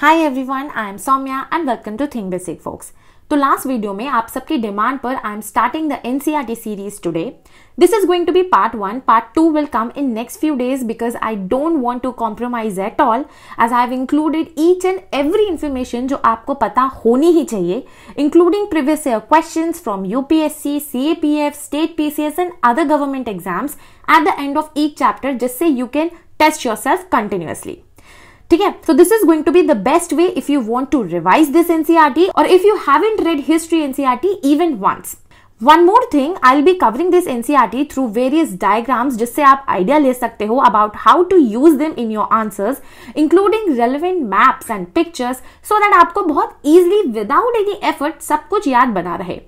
Hi everyone I am Saumya and welcome to thing basic folks तो last video में आप सबकी डिमांड पर I am starting the NCERT series today this is going to be part one part two will come in next few days because I don't want to compromise at all as I have included each and every information जो आपको पता होनी ही चाहिए including previous year question from UPSC C A P F state P C S and other government exams at the end of each chapter जिससे you can test your self continuously ठीक है so this is going to be the best way if you want to revise this NCERT और if you haven't read history NCERT even once one more thing I will be covering this NCERT through various diagrams जिससे आप idea ले सकते हो about how to use them in your answers including relevant maps and pictures so that आपको बहुत easily without any effort सब कुछ याद बना रहे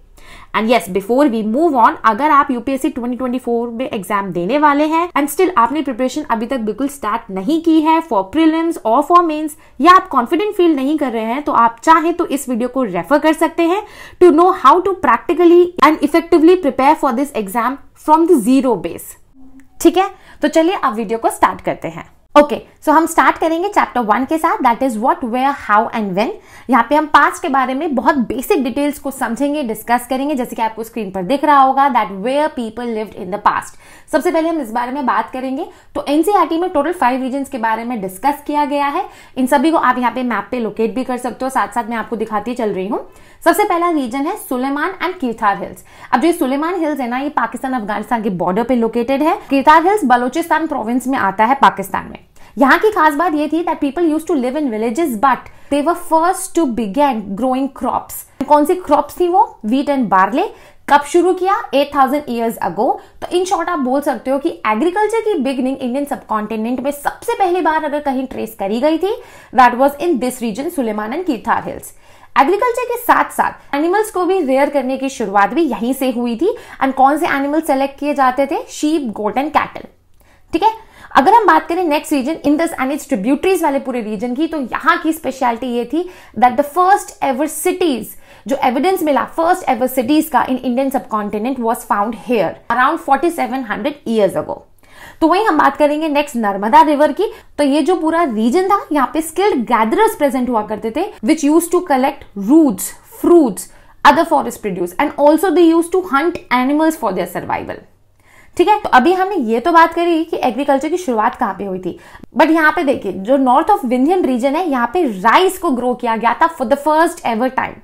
and yes before we move on अगर आप यूपीएससी 2024 में एग्जाम देने वाले हैं एंड स्टिल आपने प्रिपरेशन अभी तक बिल्कुल स्टार्ट नहीं की है फॉर प्रिलिम्स और फॉर मेंस या आप कॉन्फिडेंट फील नहीं कर रहे हैं तो आप चाहे तो इस वीडियो को रेफर कर सकते हैं to know how to practically and effectively prepare for this exam from the zero base ठीक है तो चलिए आप वीडियो को स्टार्ट करते हैं ओके okay, सो so हम स्टार्ट करेंगे चैप्टर वन के साथ that is what where how and when यहाँ पे हम पास्ट के बारे में बहुत बेसिक डिटेल्स को समझेंगे डिस्कस करेंगे जैसे कि आपको स्क्रीन पर दिख रहा होगा that where people lived in the past सबसे पहले हम इस बारे में बात करेंगे तो एनसीआरटी e में टोटल फाइव रीजन के बारे में डिस्कस किया गया है इन सभी को आप यहाँ पे मैप पे लोकेट भी कर सकते हो साथ साथ मैं आपको दिखाती चल रही हूँ सबसे पहला रीजन है सुलेमान एंड कीर्थार हिल्स अब जो सुलेमान हिल्स है ना ये पाकिस्तान अफगानिस्तान के बॉर्डर पे लोकेटेड है किरतार हिल्स बलोचिस्तान प्रोविंस में आता है पाकिस्तान में यहाँ की खास बात ये थी that people use to live in villages but they were first to begin growing crops कौन सी क्रॉप्स थी वो वीट एंड बार्ले कब शुरू किया 8000 थाउजेंड ईयर्स अगो तो इन शॉर्ट आप बोल सकते हो कि एग्रीकल्चर की बिगनिंग इंडियन सब कॉन्टिनेंट में सबसे पहली बार अगर कहीं ट्रेस करी गई थी that was in this region Sulaiman and Kirthar hills agriculture के साथ साथ एनिमल्स को भी रेयर करने की शुरुआत भी यहीं से हुई थी एंड कौन से एनिमल सेलेक्ट किए जाते थे शीप गोट एंड कैटल ठीक है अगर हम बात करें नेक्स्ट रीजन इन दस एंड इट्स ट्रिब्यूटरीज वाले पूरे रीजन की तो यहाँ की स्पेशलिटी ये थी that the first ever cities जो एविडेंस मिला फर्स्ट एवर सिटीज का in Indian subcontinent was found here around forty seven hundred years ago तो वही हम बात करेंगे नेक्स्ट नर्मदा रिवर की तो ये जो पूरा रीजन था यहाँ पे स्किल्ड गैदरर्स प्रेजेंट हुआ करते थे which use to collect roots fruits other forest produce and also they use to hunt animals for their survival ठीक है तो अभी हमने ये तो बात करी कि एग्रीकल्चर की शुरुआत कहां पे हुई थी बट यहां पे देखिए जो नॉर्थ ऑफ विंधियन रीजन है यहां पे राइस को ग्रो किया गया था for the first ever time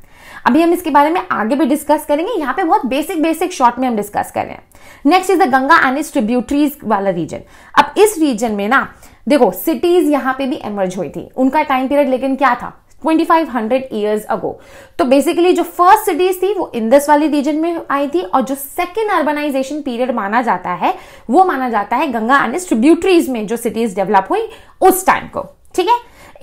अभी हम इसके बारे में आगे भी डिस्कस करेंगे यहाँ पे बहुत बेसिक बेसिक शॉर्ट में हम डिस्कस कर रहे हैं next is the Ganga and is tributaries वाला रीजन अब इस रीजन में ना देखो सिटीज यहाँ पे भी एमर्ज हुई थी उनका टाइम पीरियड लेकिन क्या था 2500 इयर्स अगो तो बेसिकली जो फर्स्ट सिटीज थी वो इंदस वाली रीजन में आई थी और जो सेकेंड अर्बनाइजेशन पीरियड माना जाता है वो माना जाता है गंगा एंड ट्रिब्यूटरीज में जो सिटीज डेवलप हुई उस टाइम को ठीक है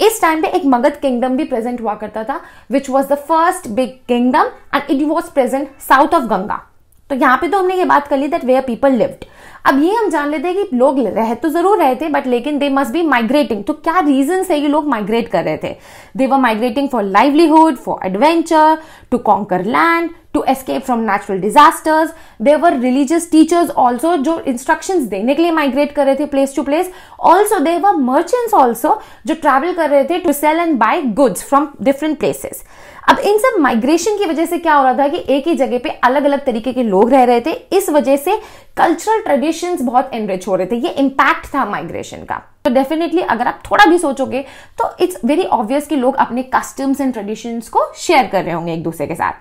इस टाइम पे एक मगध किंगडम भी प्रेजेंट हुआ करता था which was the first big kingdom and it was present south of Ganga तो यहाँ पे तो हमने ये बात कर ली दैट वेयर पीपल लिव्ड अब ये हम जान लेते हैं कि लोग रह तो जरूर रहे थे बट लेकिन दे मस्ट बी माइग्रेटिंग तो क्या रीजन है कि लोग माइग्रेट कर रहे थे they were migrating for livelihood for adventure to conquer land to escape from natural disasters they were religious teachers also जो इंस्ट्रक्शन देने के लिए माइग्रेट कर रहे थे place to place also they were merchants also जो ट्रेवल कर रहे थे to sell and buy goods from different places अब इन सब माइग्रेशन की वजह से क्या हो रहा था कि एक ही जगह पे अलग अलग तरीके के लोग रह रहे थे इस वजह से कल्चरल ट्रेडिशन बहुत एनरिच हो रहे थे ये इम्पैक्ट था माइग्रेशन का तो डेफिनेटली अगर आप थोड़ा भी सोचोगे तो इट्स वेरी ऑब्वियस कि लोग अपने कस्टम्स एंड ट्रेडिशन को शेयर कर रहे होंगे एक दूसरे के साथ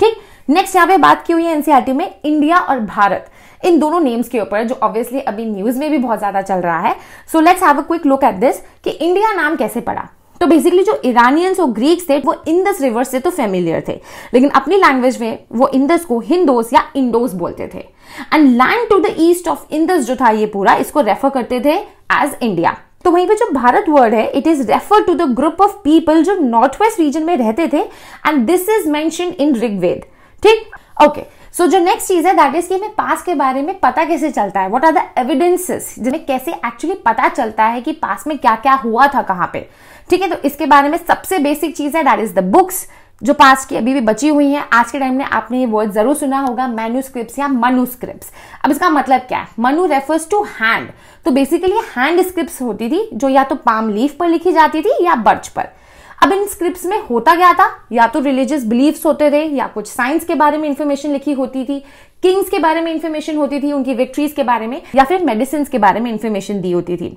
ठीक नेक्स्ट यहाँ पे बात की हुई है एनसीआरटी e में इंडिया और भारत इन दोनों नेम्स के ऊपर जो ऑब्वियसली अभी न्यूज में भी बहुत ज्यादा चल रहा है so let's have a quick look at this कि इंडिया नाम कैसे पड़ा तो बेसिकली जो इरानियंस और ग्रीक्स थे वो इंदस रिवर से तो फेमिलियर थे लेकिन अपनी लैंग्वेज में वो इंदस को हिंदोस या इंडोस बोलते थे and land to the east of Indus जो था ये पूरा इसको रेफर करते थे एज इंडिया तो वहीं पे जो भारत वर्ड है it is refer to the group of people जो नॉर्थ वेस्ट रीजन में रहते थे and this is mention in Rigveda ठीक ओके सो जो नेक्स्ट चीज है दैट इज कि हमें पास के बारे में पता कैसे चलता है व्हाट आर द एविडेंसेस जिन्हें कैसे एक्चुअली पता चलता है कि पास में क्या क्या हुआ था कहाँ पे ठीक है तो इसके बारे में सबसे बेसिक चीज है दैट इज द बुक्स जो पास की अभी भी बची हुई हैं आज के टाइम में आपने ये वर्ड जरूर सुना होगा मैन्यूस्क्रिप्ट या मनुस्क्रिप्ट अब इसका मतलब क्या है मनु रेफर्स टू हैंड तो बेसिकली हैंड स्क्रिप्ट होती थी जो या तो पाम लीफ पर लिखी जाती थी या बर्च पर अब इन स्क्रिप्ट में होता क्या था या तो रिलीजियस बिलीव्स होते थे या कुछ साइंस के बारे में इन्फॉर्मेशन लिखी होती थी किंग्स के बारे में इन्फॉर्मेशन होती थी उनकी विक्ट्रीज के बारे में या फिर मेडिसिन के बारे में इन्फॉर्मेशन दी होती थी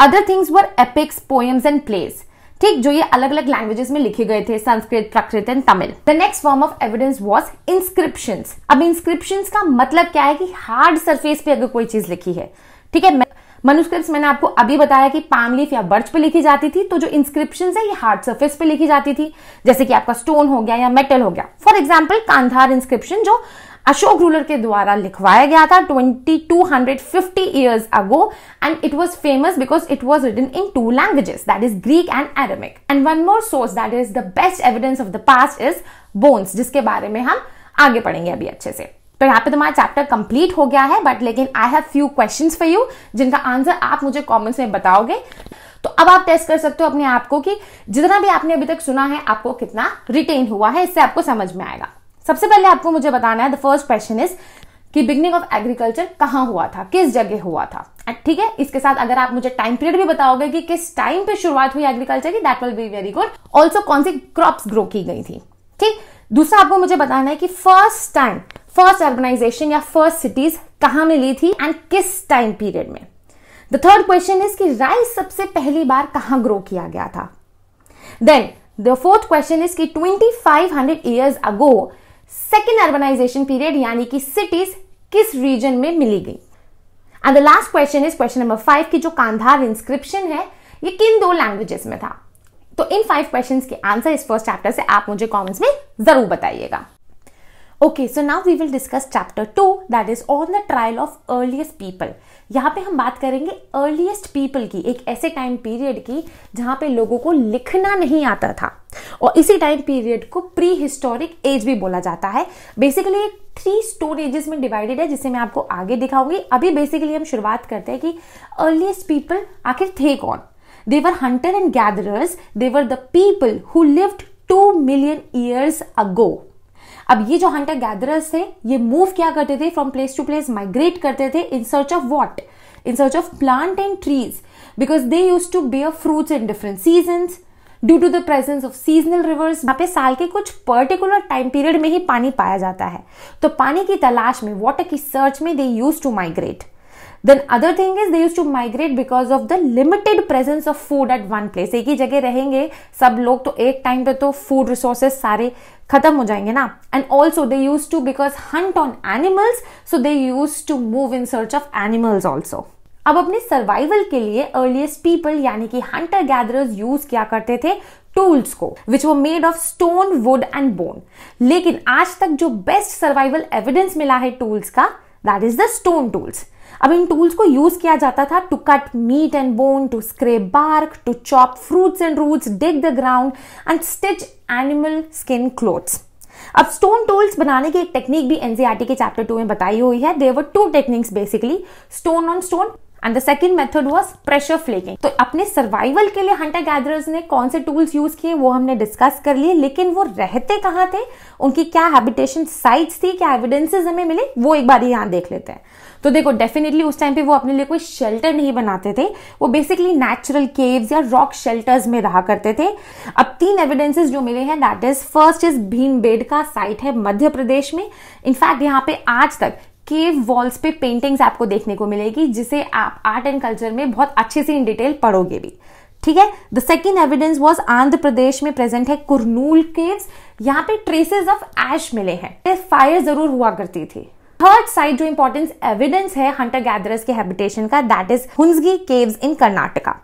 other things were epics poems and place ठीक जो ये अलग अलग लैंग्वेजेस में लिखे गए थे Sanskrit Prakrit and Tamil the next form of evidence was inscription अब इंस्क्रिप्शन का मतलब क्या है कि हार्ड सरफेस पे अगर कोई चीज लिखी है ठीक है मनुस्क्रिप्ट मैंने आपको अभी बताया कि पाम लीफ या बर्च पे लिखी जाती थी तो जो इंस्क्रिप्शन है ये हार्ड सरफेस पे लिखी जाती थी जैसे कि आपका स्टोन हो गया या मेटल हो गया फॉर एग्जाम्पल कांधार इंस्क्रिप्शन जो अशोक रूलर के द्वारा लिखवाया गया था 2250 years ago and it was famous because it was written in two languages that is Greek and Aramaic and one more source that is the best evidence of the past is bones जिसके बारे में हम आगे पढ़ेंगे अभी अच्छे से तो यहाँ पे तुम्हारा चैप्टर कंप्लीट हो गया है बट लेकिन I have few question for you जिनका आंसर आप मुझे कॉमेंट्स में बताओगे तो अब आप टेस्ट कर सकते हो अपने आप को कि जितना भी आपने अभी तक सुना है आपको कितना रिटेन हुआ है इससे आपको समझ में आएगा सबसे पहले आपको मुझे बताना है द फर्स्ट क्वेश्चन इज कि बिगनिंग ऑफ एग्रीकल्चर कहाँ हुआ था किस जगह हुआ था ठीक है इसके साथ अगर आप मुझे टाइम पीरियड भी बताओगे कि किस टाइम पे शुरुआत हुई एग्रीकल्चर की that will be very good also कौन सी क्रॉप ग्रो की गई थी ठीक दूसरा आपको मुझे बताना है कि फर्स्ट टाइम फर्स्ट अर्बनाइजेशन या फर्स्ट सिटीज कहां मिली थी एंड किस टाइम पीरियड में द थर्ड क्वेश्चन इज कि राइस सबसे पहली बार कहां ग्रो किया गया था then the fourth question is कि twenty five hundred years ago second urbanization period यानी कि सिटीज किस रीजन में मिली गई and the last question is question number five की जो कांधार इंस्क्रिप्शन है ये किन दो लैंग्वेजेस में था तो इन फाइव क्वेश्चन के आंसर इस फर्स्ट चैप्टर से आप मुझे कॉमेंट्स में जरूर बताइएगा okay so now we will discuss chapter two that is on the trial of earliest people यहाँ पे हम बात करेंगे अर्लीस्ट पीपल की एक ऐसे टाइम पीरियड की जहाँ पे लोगों को लिखना नहीं आता था और इसी टाइम पीरियड को प्री हिस्टोरिक एज भी बोला जाता है बेसिकली ये थ्री स्टोन एजेस में डिवाइडेड है जिसे मैं आपको आगे दिखाऊंगी अभी बेसिकली हम शुरुआत करते हैं कि अर्लीस्ट पीपल आखिर थे कौन they were hunter and gatherers they were the people who lived two million years ago अब ये जो हंटर गैदरर्स थे ये मूव क्या करते थे from place to place migrate करते थे in search of what in search of plant and trees because they use to bear fruits in different seasons due to the presence of seasonal rivers यहाँ पे साल के कुछ particular time period में ही पानी पाया जाता है तो पानी की तलाश में वॉटर की सर्च में they use to migrate then other thing is they use to migrate because of the limited presence of food at one place एक ही जगह रहेंगे सब लोग तो एक टाइम पे तो फूड रिसोर्सेस सारे खत्म हो जाएंगे ना and also they use to because hunt on animals so they use to move in search of animals also अब अपने सर्वाइवल के लिए अर्लीस्ट पीपल यानी कि हंटर गैदरर्स यूज क्या करते थे टूल्स को विच वो made of stone wood and bone लेकिन आज तक जो बेस्ट सर्वाइवल एविडेंस मिला है टूल्स का that is the stone tools अब इन टूल्स को यूज किया जाता था to cut meat and bone to scrape bark to chop fruits and roots dig the ground and stitch animal skin clothes अब स्टोन टूल्स बनाने की एक टेक्निक भी एनसीआरटी e के चैप्टर टू में बताई हुई है were two techniques basically stone on stone and the second method was pressure flaking तो अपने सर्वाइवल के लिए हंटर गैदरर्स ने कौन से टूल्स यूज किए वो हमने डिस्कस कर लिए लेकिन वो रहते कहाँ थे उनकी क्या हैबिटेशन साइट्स थी क्या एविडेंसेज हमें मिले वो एक बार यहां देख लेते हैं तो देखो डेफिनेटली उस टाइम पे वो अपने लिए कोई शेल्टर नहीं बनाते थे वो बेसिकली नेचुरल केव्स या रॉक शेल्टर्स में रहा करते थे अब तीन एविडेंसेस जो मिले हैं that is first is Bhimbetka site है मध्य प्रदेश में इनफैक्ट यहाँ पे आज तक केव वॉल्स पे पेंटिंग्स आपको देखने को मिलेगी जिसे आप आर्ट एंड कल्चर में बहुत अच्छे से इन डिटेल पढ़ोगे भी ठीक है the second evidence was Andhra Pradesh में प्रेजेंट है कुरनूल केव्स यहाँ पे ट्रेसेस ऑफ एश मिले हैं फायर जरूर हुआ करती थी थर्ड साइड जो इंपॉर्टेंस एविडेंस है हंटर गैदरर्स के हैबिटेशन का that is Hunsgi caves in Karnataka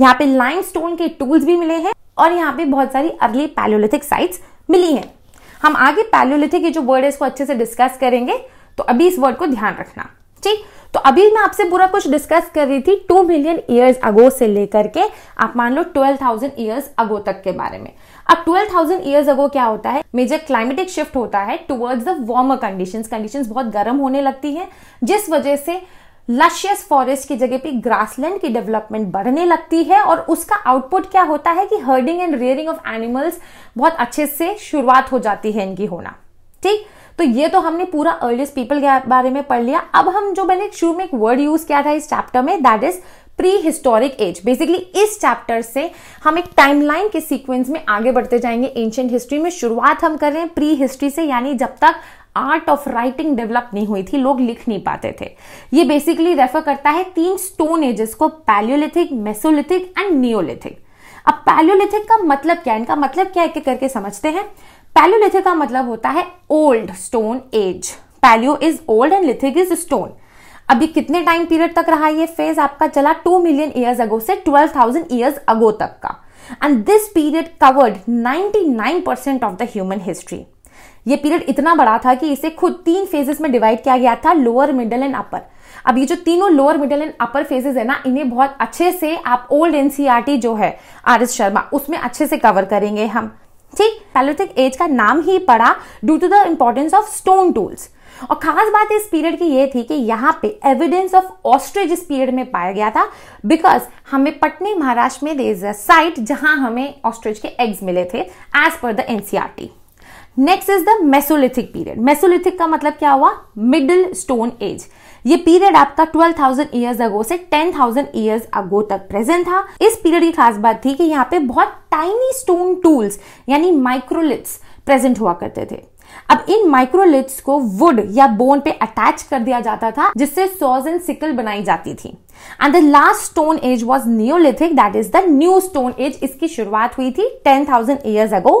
यहाँ पे लाइम स्टोन के टूल्स भी मिले हैं और यहाँ पे बहुत सारी अर्ली पैलोलिथिक साइट्स मिली हैं हम आगे पैलोलिथिक के जो वर्ड है इसको अच्छे से डिस्कस करेंगे तो अभी इस वर्ड को ध्यान रखना ठीक तो अभी मैं आपसे पूरा कुछ डिस्कस कर रही थी टू मिलियन ईयर्स अगो से लेकर के आप मान लो ट्वेल्व थाउजेंड ईयर्स अगो तक के बारे में अब 12,000 ईयर्स अगो क्या होता है मेजर क्लाइमेटिक शिफ्ट होता है towards the warmer condition condition बहुत गर्म होने लगती है जिस वजह से लशियस फॉरेस्ट की जगह पे ग्रासलैंड की डेवलपमेंट बढ़ने लगती है और उसका आउटपुट क्या होता है कि herding and rearing of animals बहुत अच्छे से शुरुआत हो जाती है इनकी होना ठीक तो ये तो हमने पूरा अर्लियस्ट पीपल के बारे में पढ़ लिया अब हम जो मैंने शुरू में एक वर्ड यूज किया था इस चैप्टर में that is pre historic age basically इस चैप्टर से हम एक टाइमलाइन के सीक्वेंस में आगे बढ़ते जाएंगे एंशियंट हिस्ट्री में शुरुआत हम कर रहे हैं प्री हिस्ट्री से यानी जब तक आर्ट ऑफ राइटिंग डेवलप नहीं हुई थी लोग लिख नहीं पाते थे ये बेसिकली रेफर करता है तीन स्टोन एजेस को पैलियोलिथिक मेसोलिथिक एंड नियोलिथिक अब पैलियोलिथिक का मतलब क्या है इनका मतलब क्या है एक करके समझते हैं पैलियोलिथिक का मतलब होता है old stone age palaeo is old and lithic is stone अभी कितने टाइम पीरियड तक रहा ये फेज आपका चला टू मिलियन ईयर्स अगो से ट्वेल्व थाउजेंड ईयर्स अगो तक का and this period covered ninety nine percent of the human history ये पीरियड इतना बड़ा था कि इसे खुद तीन फेजेस में डिवाइड किया गया था लोअर मिडल एंड अपर अब ये जो तीनों lower middle and upper phases है ना इन्हें बहुत अच्छे से आप ओल्ड एनसीआरटी e जो है आर एस शर्मा उसमें अच्छे से कवर करेंगे हम ठीक पैलोथिक एज का नाम ही पड़ा due to the importance of stone tools और खास बात इस पीरियड की ये थी कि यहाँ पे एविडेंस ऑफ ऑस्ट्रिच इस पीरियड में पाया गया था बिकॉज हमें पटनी महाराष्ट्र में देर इज अ साइट जहाँ हमें ऑस्ट्रिच के एग्स मिले थे as per the NCERT next is the mesolithic period mesolithic का मतलब क्या हुआ मिडिल स्टोन एज ये पीरियड आपका 12,000 थाउजेंड ईयर्स अगो से 10,000 थाउजेंड ईयर्स अगो तक प्रेजेंट था इस पीरियड की खास बात थी कि यहाँ पे बहुत टाइनी स्टोन टूल्स यानी माइक्रोलिथ्स प्रेजेंट हुआ करते थे अब इन माइक्रोलिथ्स को वुड या बोन पे अटैच कर दिया जाता था जिससे सॉज एंड सिकल बनाई जाती थी and the last stone age was neolithic that is the new stone age इसकी शुरुआत हुई थी ten thousand years ago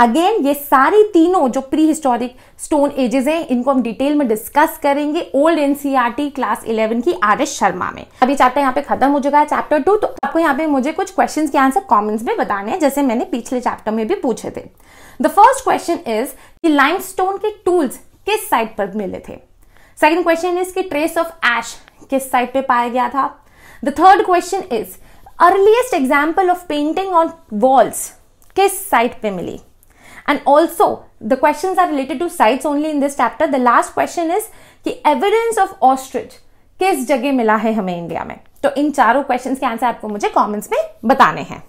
again ये सारी तीनों जो प्री हिस्टोरिक स्टोन एजेस हैं इनको हम डिटेल में डिस्कस करेंगे ओल्ड एनसीआरटी क्लास इलेवन की आर एस शर्मा में अभी चैप्टर यहाँ पे खत्म हो चुका है चैप्टर टू तो आपको यहाँ पे मुझे कुछ क्वेश्चन के आंसर कॉमेंट्स में बताने हैं जैसे मैंने पिछले चैप्टर में भी पूछे थे द फर्स्ट क्वेश्चन इज कि लाइम स्टोन के टूल्स किस साइड पर मिले थे सेकेंड क्वेश्चन इज कि ट्रेस ऑफ एश किस साइड पे पाया गया था the third question is earliest example of painting on walls किस साइड पे मिली and also the question are related to site only in this chapter the last question is कि evidence of ostrich किस जगह मिला है हमें इंडिया में तो इन चारों क्वेश्चन के आंसर आपको मुझे कॉमेंट्स में बताने हैं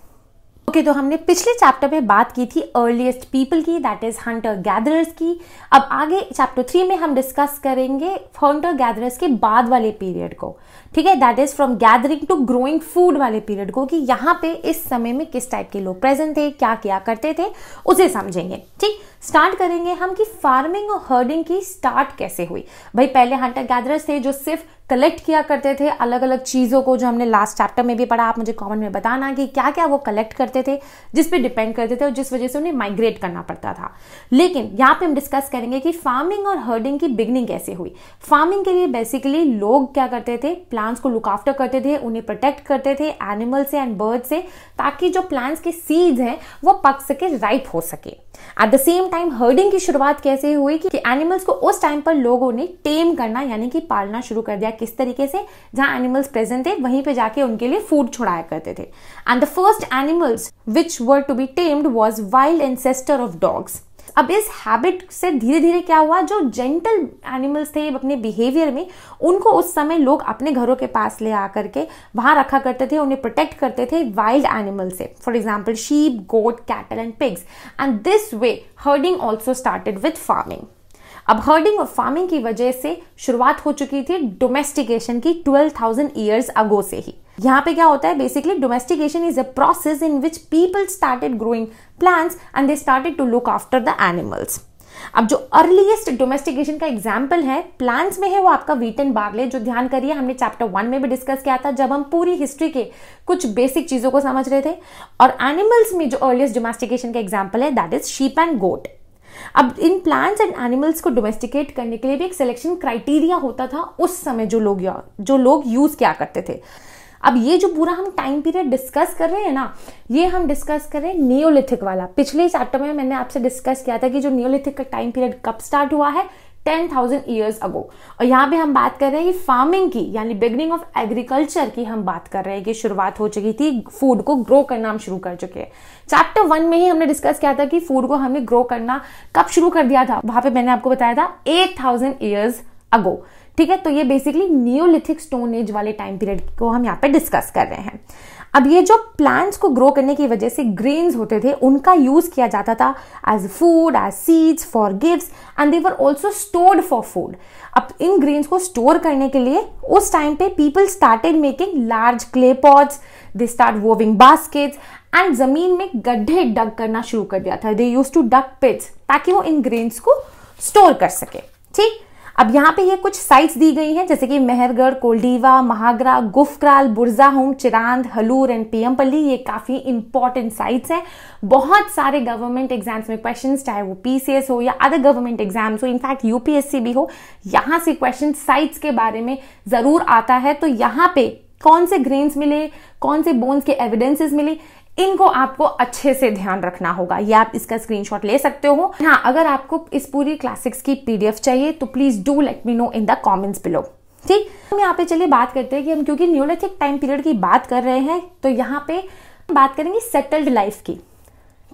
ओके okay, तो हमने पिछले चैप्टर में बात की थी अर्लीस्ट पीपल की दैट इज हंटर गैदरर्स की अब आगे चैप्टर थ्री में हम डिस्कस करेंगे हंटर गैदरर्स के बाद वाले पीरियड को ठीक है that is from gathering to growing food वाले पीरियड को कि यहाँ पे इस समय में किस टाइप के लोग प्रेजेंट थे क्या क्या करते थे उसे समझेंगे ठीक स्टार्ट करेंगे हम कि फार्मिंग और हर्डिंग की स्टार्ट कैसे हुई भाई पहले हंटर गैदरर्स थे जो सिर्फ कलेक्ट किया करते थे अलग अलग चीज़ों को जो हमने लास्ट चैप्टर में भी पढ़ा आप मुझे कमेंट में बताना कि क्या क्या वो कलेक्ट करते थे जिस पे डिपेंड करते थे और जिस वजह से उन्हें माइग्रेट करना पड़ता था लेकिन यहाँ पे हम डिस्कस करेंगे कि फार्मिंग और हर्डिंग की बिगनिंग कैसे हुई फार्मिंग के लिए बेसिकली लोग क्या करते थे प्लांट प्लांट्स को लुक आफ्टर करते थे उन्हें प्रोटेक्ट करते थे एनिमल से एंड बर्ड से ताकि जो प्लांट्स के सीड्स हैं वो पक सके राइप हो सके at the same time herding की शुरुआत कैसे हुई कि एनिमल्स को उस टाइम पर लोगों ने टेम करना यानी कि पालना शुरू कर दिया किस तरीके से जहां एनिमल्स प्रेजेंट थे वहीं पे जाके उनके लिए फूड छुड़ाया करते थे and the first animals which were to be tamed was wild ancestor of dogs अब इस हैबिट से धीरे धीरे क्या हुआ जो जेंटल एनिमल्स थे अपने बिहेवियर में उनको उस समय लोग अपने घरों के पास ले आकर के वहाँ रखा करते थे उन्हें प्रोटेक्ट करते थे वाइल्ड एनिमल से for example sheep goat cattle and pigs and this way herding also started with farming अब हर्डिंग और फार्मिंग की वजह से शुरुआत हो चुकी थी डोमेस्टिकेशन की 12,000 ईयर्स अगो से ही यहाँ पे क्या होता है basically domestication is a process in which people started growing plants and they started to look after the animals अब जो अर्लीस्ट डोमेस्टिकेशन का एग्जाम्पल है प्लांट्स में है वो आपका वीट एंड बार्ले जो ध्यान करिए हमने चैप्टर वन में भी डिस्कस किया था जब हम पूरी हिस्ट्री के कुछ बेसिक चीजों को समझ रहे थे और एनिमल्स में जो अर्लीस्ट डोमेस्टिकेशन का एग्जाम्पल है that is sheep and goat अब इन प्लांट्स एंड एनिमल्स को डोमेस्टिकेट करने के लिए भी एक सिलेक्शन क्राइटेरिया होता था उस समय जो लोग जो लोग यूज़ क्या करते थे अब ये जो पूरा हम टाइम पीरियड डिस्कस कर रहे हैं ना ये हम डिस्कस कर रहे हैं नियोलिथिक वाला पिछले चैप्टर में मैंने आपसे डिस्कस किया था कि जो नियोलिथिक का टाइम पीरियड कब स्टार्ट हुआ है टेन थाउजेंड ईयर्स अगो और यहाँ पे हम बात कर रहे हैं कि फार्मिंग की यानी बिगनिंग ऑफ एग्रीकल्चर की हम बात कर रहे हैं कि शुरुआत हो चुकी थी फूड को ग्रो करना हम शुरू कर चुके हैं चैप्टर वन में ही हमने डिस्कस किया था कि फूड को हमने ग्रो करना कब शुरू कर दिया था वहां पे मैंने आपको बताया था एट थाउजेंड ईयर्स अगो ठीक है तो ये बेसिकली न्यूलिथिक स्टोन एज वाले टाइम पीरियड को हम यहाँ पे डिस्कस कर रहे हैं अब ये जो प्लांट्स को ग्रो करने की वजह से ग्रेन्स होते थे उनका यूज़ किया जाता था as food as seeds for gift and they were also stored for food अब इन ग्रेन्स को स्टोर करने के लिए उस टाइम पे people started making large clay pots they start weaving baskets and ज़मीन में गड्ढे डग करना शुरू कर दिया था दे यूज टू डग पिट्स ताकि वो इन ग्रेन्स को स्टोर कर सके ठीक अब यहाँ पे ये कुछ साइट्स दी गई हैं जैसे कि मेहरगढ़ कोल्डीवा महागरा गुफक्राल होम चिरांद हलूर एंड पीएमपल्ली ये काफ़ी इंपॉर्टेंट साइट्स हैं बहुत सारे गवर्नमेंट एग्जाम्स में क्वेश्चन चाहे वो पीसीएस हो या अदर गवर्नमेंट एग्जाम्स हो इनफैक्ट यूपीएससी भी हो यहाँ से क्वेश्चन साइट्स के बारे में ज़रूर आता है तो यहाँ पे कौन से ग्रेन्स मिले कौन से बोन्स के एविडेंसेस मिले इनको आपको अच्छे से ध्यान रखना होगा ये आप इसका स्क्रीनशॉट ले सकते हो हाँ अगर आपको इस पूरी क्लासिक्स की पीडीएफ चाहिए तो please do let me know in the comments below ठीक हम यहाँ पे चलिए बात करते हैं कि हम क्योंकि न्यूलिथिक टाइम पीरियड की बात कर रहे हैं तो यहाँ पे बात करेंगे सेटल्ड लाइफ की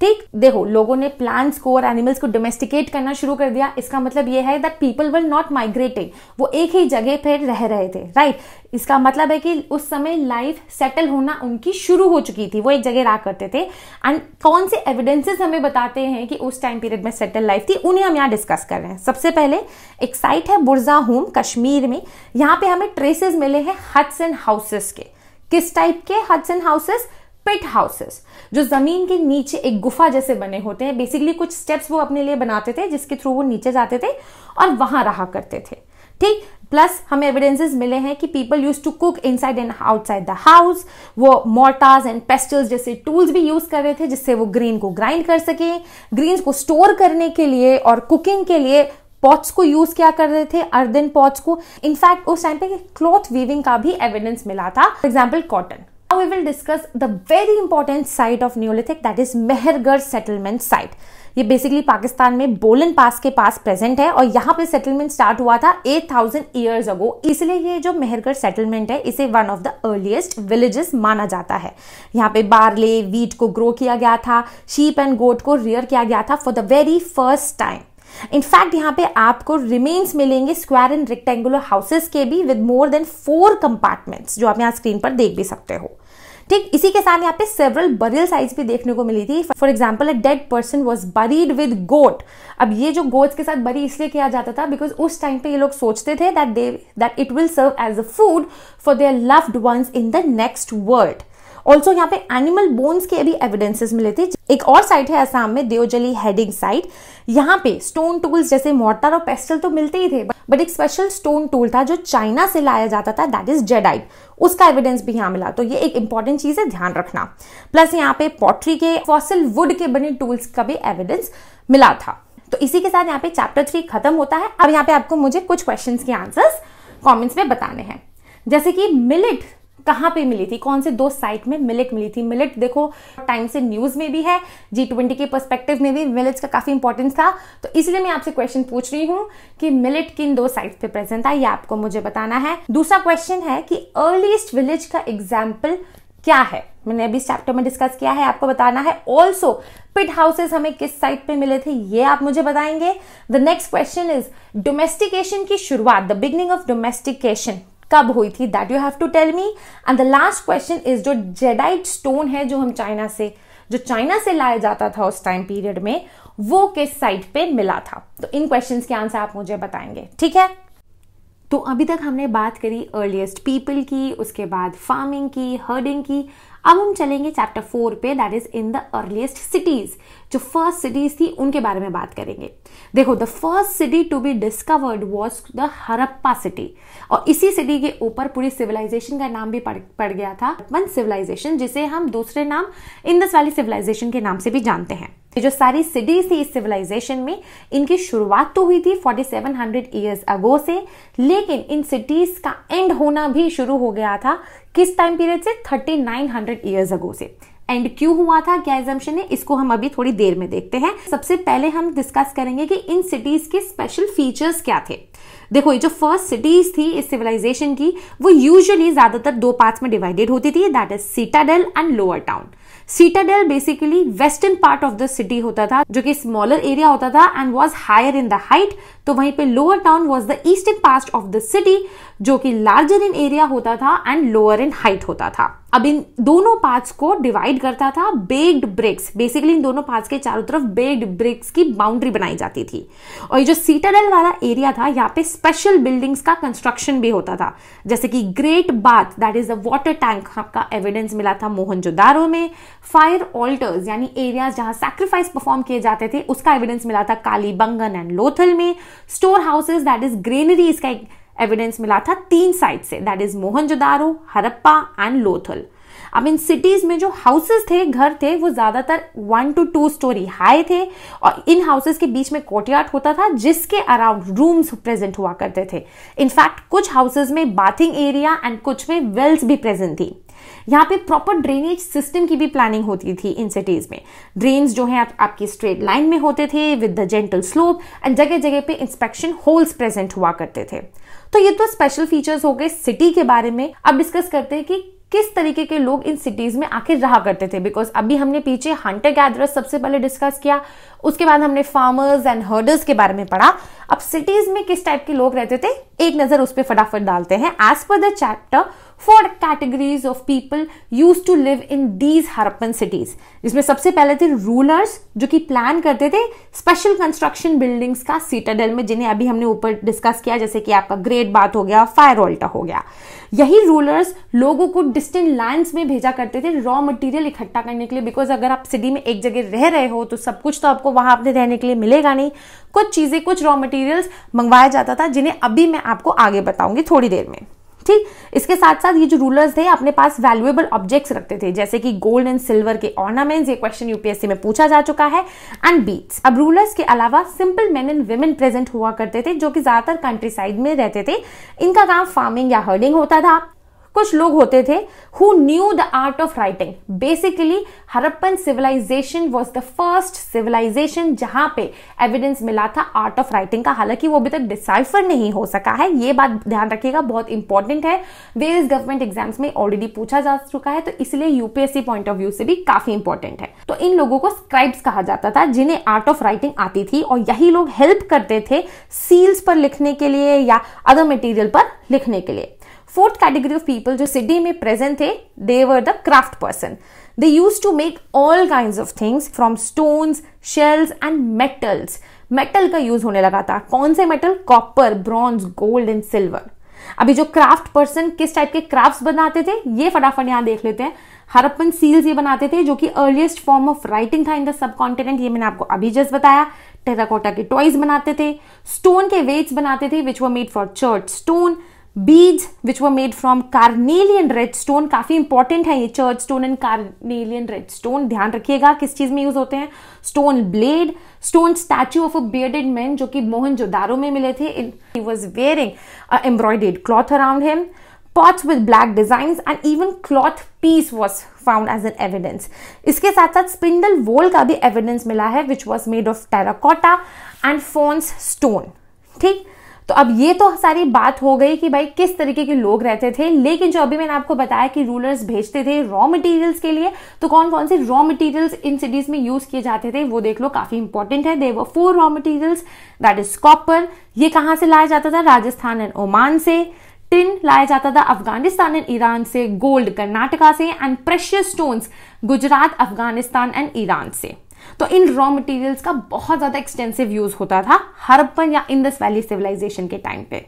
ठीक देखो लोगों ने प्लांट्स को और एनिमल्स को डोमेस्टिकेट करना शुरू कर दिया इसका मतलब यह है that people will not migrating वो एक ही जगह पर रह रहे थे राइट इसका मतलब है कि उस समय लाइफ सेटल होना उनकी शुरू हो चुकी थी वो एक जगह रहा करते थे एंड कौन से एविडेंसेस हमें बताते हैं कि उस टाइम पीरियड में सेटल लाइफ थी उन्हें हम यहाँ डिस्कस कर रहे हैं सबसे पहले एक साइट है बुर्जा होम कश्मीर में यहाँ पे हमें ट्रेसेस मिले हैं हट्स एंड हाउसेस के किस टाइप के huts and houses pit houses जो जमीन के नीचे एक गुफा जैसे बने होते हैं बेसिकली कुछ स्टेप्स वो अपने लिए बनाते थे जिसके थ्रू वो नीचे जाते थे और वहां रहा करते थे ठीक प्लस हमें एविडेंसेस मिले हैं कि people use to cook inside and outside the house वो मोर्टाज एंड पेस्टल्स जैसे टूल्स भी यूज कर रहे थे जिससे वो ग्रीन को ग्राइंड कर सके ग्रीन को स्टोर करने के लिए और कुकिंग के लिए पॉट्स को यूज क्या कर रहे थे अर्दन पॉट्स को इनफैक्ट उस टाइम पे क्लॉथ वीविंग का भी एविडेंस मिला था example cotton Now we will discuss the very important site of Neolithic that is Mehergarh settlement site. ये बेसिकली पाकिस्तान में बोलन पास के पास प्रेजेंट है और यहाँ पे सेटलमेंट स्टार्ट हुआ था 8000 थाउजेंड ईयर्स अगो इसलिए ये जो मेहरगढ़ सेटलमेंट है इसे one of the earliest villages माना जाता है यहाँ पे बार्ले वीट को ग्रो किया गया था शीप एंड गोट को रियर किया गया था for the very first time in fact यहाँ पे आपको रिमेन्स मिलेंगे स्क्वायर एंड रेक्टेंगुलर हाउसेस के भी with more than four compartments जो आप यहाँ स्क्रीन पर देख भी सकते हो ठीक इसी के साथ यहाँ पे सेवरल बरियल साइज भी देखने को मिली थी for example a dead person was buried with goat अब ये जो गोट्स के साथ बरी इसलिए किया जाता था बिकॉज उस टाइम पे ये लोग सोचते थे that they that it will serve as a food for their loved ones in the next world also यहाँ पे एनिमल बोन्स के भी एविडेंसेस मिले थे एक और साइट है असम में देवजली हेडिंग साइट यहाँ पे स्टोन टूल्स जैसे मोर्टार और पेस्टल तो मिलते ही थे बट एक स्पेशल स्टोन टूल था जो चाइना से लाया जाता था दैट इज जेडाइट उसका एविडेंस भी यहाँ मिला तो ये एक इंपॉर्टेंट चीज है ध्यान रखना प्लस यहाँ पे पॉटरी के फॉसिल वुड के बने टूल्स का भी एविडेंस मिला था तो इसी के साथ यहाँ पे चैप्टर थ्री खत्म होता है अब यहाँ पे आपको मुझे कुछ क्वेश्चन के आंसर्स कॉमेंट्स में बताने हैं जैसे कि मिलिट कहाँ पे मिली थी कौन से दो साइट में मिलेट मिली थी मिलेट देखो टाइम से न्यूज में भी है जी ट्वेंटी के परस्पेक्टिव में भी मिलेट्स का काफी इंपॉर्टेंस था तो इसलिए मैं आपसे क्वेश्चन पूछ रही हूँ कि मिलेट किन दो साइट पे प्रेजेंट था ये आपको मुझे बताना है दूसरा क्वेश्चन है कि अर्लीस्ट विलेज का एग्जाम्पल क्या है मैंने अभी इस चैप्टर में डिस्कस किया है आपको बताना है ऑल्सो पिट हाउसेज हमें किस साइट पे मिले थे ये आप मुझे बताएंगे the next question is domestication की शुरुआत द बिगनिंग ऑफ डोमेस्टिकेशन कब हुई थी that you have to tell me and the last question is जो जेडाइट स्टोन है जो हम चाइना से जो चाइना से लाया जाता था उस टाइम पीरियड में वो किस साइट पे मिला था तो इन क्वेश्चंस के आंसर आप मुझे बताएंगे ठीक है तो अभी तक हमने बात करी अर्लीस्ट पीपल की उसके बाद फार्मिंग की हर्डिंग की अब हम चलेंगे चैप्टर फोर पे that is in the earliest cities जो फर्स्ट सिटीज थी उनके बारे में बात करेंगे देखो the first city to be discovered was the Harappa city और इसी सिटी के ऊपर पूरी सिविलाइजेशन का नाम भी पड़, पड़ गया था वन सिविलाइजेशन जिसे हम दूसरे नाम इंदस वैली सिविलाइजेशन के नाम से भी जानते हैं ये जो सारी सिटीज थी इस सिविलाइजेशन में इनकी शुरुआत तो हुई थी 4700 इयर्स अगो से लेकिन इन सिटीज का एंड होना भी शुरू हो गया था किस टाइम पीरियड से 3900 इयर्स अगो से एंड क्यों हुआ था क्या एग्जाम्पन है इसको हम अभी थोड़ी देर में देखते हैं सबसे पहले हम डिस्कस करेंगे कि इन सिटीज के स्पेशल फीचर्स क्या थे देखो ये जो फर्स्ट सिटीज थी इस सिविलाइजेशन की वो यूजुअली ज्यादातर दो पार्ट्स में डिवाइडेड होती थी that is citadel and lower town citadel basically western part of the city होता था जो कि स्मॉलर एरिया होता था and was higher in the height तो वहीं पे lower town was the eastern part of the city जो कि लार्जर इन एरिया होता था एंड लोअर इन हाइट होता था अब इन दोनों पार्ट्स को डिवाइड करता था बेग्ड ब्रिक्स बेसिकली इन दोनों पार्ट्स के चारों तरफ बेग्ड ब्रिक्स की बाउंड्री बनाई जाती थी और ये जो सीटाडल वाला एरिया था यहाँ पे स्पेशल बिल्डिंग्स का कंस्ट्रक्शन भी होता था जैसे कि great bath that is the water tank आपका एविडेंस मिला था मोहनजोदारो में फायर ऑल्टर्स यानी एरियाज जहां सेक्रीफाइस परफॉर्म किए जाते थे उसका एविडेंस मिला था कालीबंगन एंड लोथल में store houses that is granary इसका एक एविडेंस मिला था तीन साइड से that is Mohenjodaro Harappa and Lothal अब इन सिटीज में जो हाउसेस थे घर थे वो ज्यादातर one two two storey high थे और इन हाउसेस के बीच में कोर्टयार्ड होता था जिसके अराउंड रूम्स प्रेजेंट हुआ करते थे इनफैक्ट कुछ हाउसेज में बाथिंग एरिया एंड कुछ में वेल्स भी प्रेजेंट थी यहाँ पे प्रॉपर ड्रेनेज सिस्टम की भी प्लानिंग होती थी इन सिटीज में ड्रेन्स जो है आप, आपकी स्ट्रेट लाइन में होते थे with the gentle slope and जगह जगह पे इंस्पेक्शन होल्स प्रेजेंट हुआ करते थे तो ये तो स्पेशल फीचर्स हो गए सिटी के बारे में अब डिस्कस करते हैं कि किस तरीके के लोग इन सिटीज में आखिर रहा करते थे बिकॉज अभी हमने पीछे हंटर गैदरर्स सबसे पहले डिस्कस किया उसके बाद हमने फार्मर्स एंड हर्डर्स के बारे में पढ़ा अब सिटीज में किस टाइप के लोग रहते थे एक नजर उस पर फटाफट डालते हैं as per the chapter four categories of people use to live in these Harappan cities जिसमें सबसे पहले थे रूलर्स जो कि प्लान करते थे स्पेशल कंस्ट्रक्शन बिल्डिंग्स का सीटाडल में जिन्हें अभी हमने ऊपर डिस्कस किया जैसे कि आपका ग्रेट बात हो गया फायर ऑल्टा हो गया यही रूलर्स लोगों को डिस्टेंट लैंड में भेजा करते थे रॉ मटेरियल इकट्ठा करने के लिए बिकॉज अगर आप सिटी में एक जगह रह रहे हो तो सब कुछ तो आपको वहां अपने रहने के लिए मिलेगा नहीं कुछ चीज़ें कुछ रॉ मटेरियल्स मंगवाया जाता था जिन्हें अभी मैं आपको आगे बताऊंगी थोड़ी देर में ठीक इसके साथ साथ ये जो रूलर्स थे अपने पास वैल्यूएबल ऑब्जेक्ट्स रखते थे जैसे कि गोल्ड एंड सिल्वर के ऑर्नामेंट्स ये क्वेश्चन यूपीएससी में पूछा जा चुका है एंड बीट्स अब रूलर्स के अलावा simple men and women present हुआ करते थे जो कि ज्यादातर कंट्री साइड में रहते थे इनका काम फार्मिंग या हर्डिंग होता था कुछ लोग होते थे who knew the art of writing basically Harappan civilization was the first civilization जहां पे एविडेंस मिला था आर्ट ऑफ राइटिंग का हालांकि वो अभी तक डिसाइफर नहीं हो सका है ये बात ध्यान रखिएगा बहुत इंपॉर्टेंट है वेरियस गवर्नमेंट एग्जाम्स में ऑलरेडी पूछा जा चुका है तो इसलिए यूपीएससी पॉइंट ऑफ व्यू से भी काफी इंपॉर्टेंट है तो इन लोगों को स्क्राइब्स कहा जाता था जिन्हें आर्ट ऑफ राइटिंग आती थी और यही लोग हेल्प करते थे सील्स पर लिखने के लिए या अदर मटेरियल पर लिखने के लिए फोर्थ कैटेगरी ऑफ पीपल जो सिडनी में प्रेजेंट थे they were the craft person they use to make all kind of things from stones shells and metals metal का यूज होने लगा था कौन से metal copper bronze gold and silver अभी जो क्राफ्ट पर्सन किस टाइप के क्राफ्ट बनाते थे ये फटाफट यहां देख लेते हैं हरप्पन सील्स ये बनाते थे जो कि अर्लिएस्ट फॉर्म ऑफ राइटिंग था इन द सब कॉन्टिनेंट ये मैंने आपको अभी जस्ट बताया टेराकोटा के टॉयज बनाते थे स्टोन के वेट्स बनाते थे which were made for chert stone beads which were made from carnelian red stone काफ़ी इंपॉर्टेंट है ये chert stone and carnelian red stone ध्यान रखिएगा किस चीज़ में यूज़ होते हैं stone blade stone statue of a bearded man जो कि मोहन जोदारो में मिले थे he was wearing embroidered cloth around him pots with black design and even cloth piece was found as an evidence इसके साथ साथ स्पिंडल वोल का भी एविडेंस मिला है which was made of terracotta and faience stone ठीक तो अब ये तो सारी बात हो गई कि भाई किस तरीके के लोग रहते थे लेकिन जो अभी मैंने आपको बताया कि रूलर्स भेजते थे रॉ मटेरियल्स के लिए तो कौन कौन से रॉ मटेरियल्स इन सिटीज में यूज किए जाते थे वो देख लो काफी इंपॉर्टेंट है they four raw materials that is copper ये कहाँ से लाया जाता था राजस्थान एंड ओमान से टिन लाया जाता था अफगानिस्तान एंड ईरान से गोल्ड कर्नाटका से and precious stones Gujarat Afghanistan and Iran से तो इन रॉ मटेरियल्स का बहुत ज़्यादा एक्सटेंसिव यूज़ होता था हरप्पन या इंदस वैली सिविलाइजेशन के टाइम पे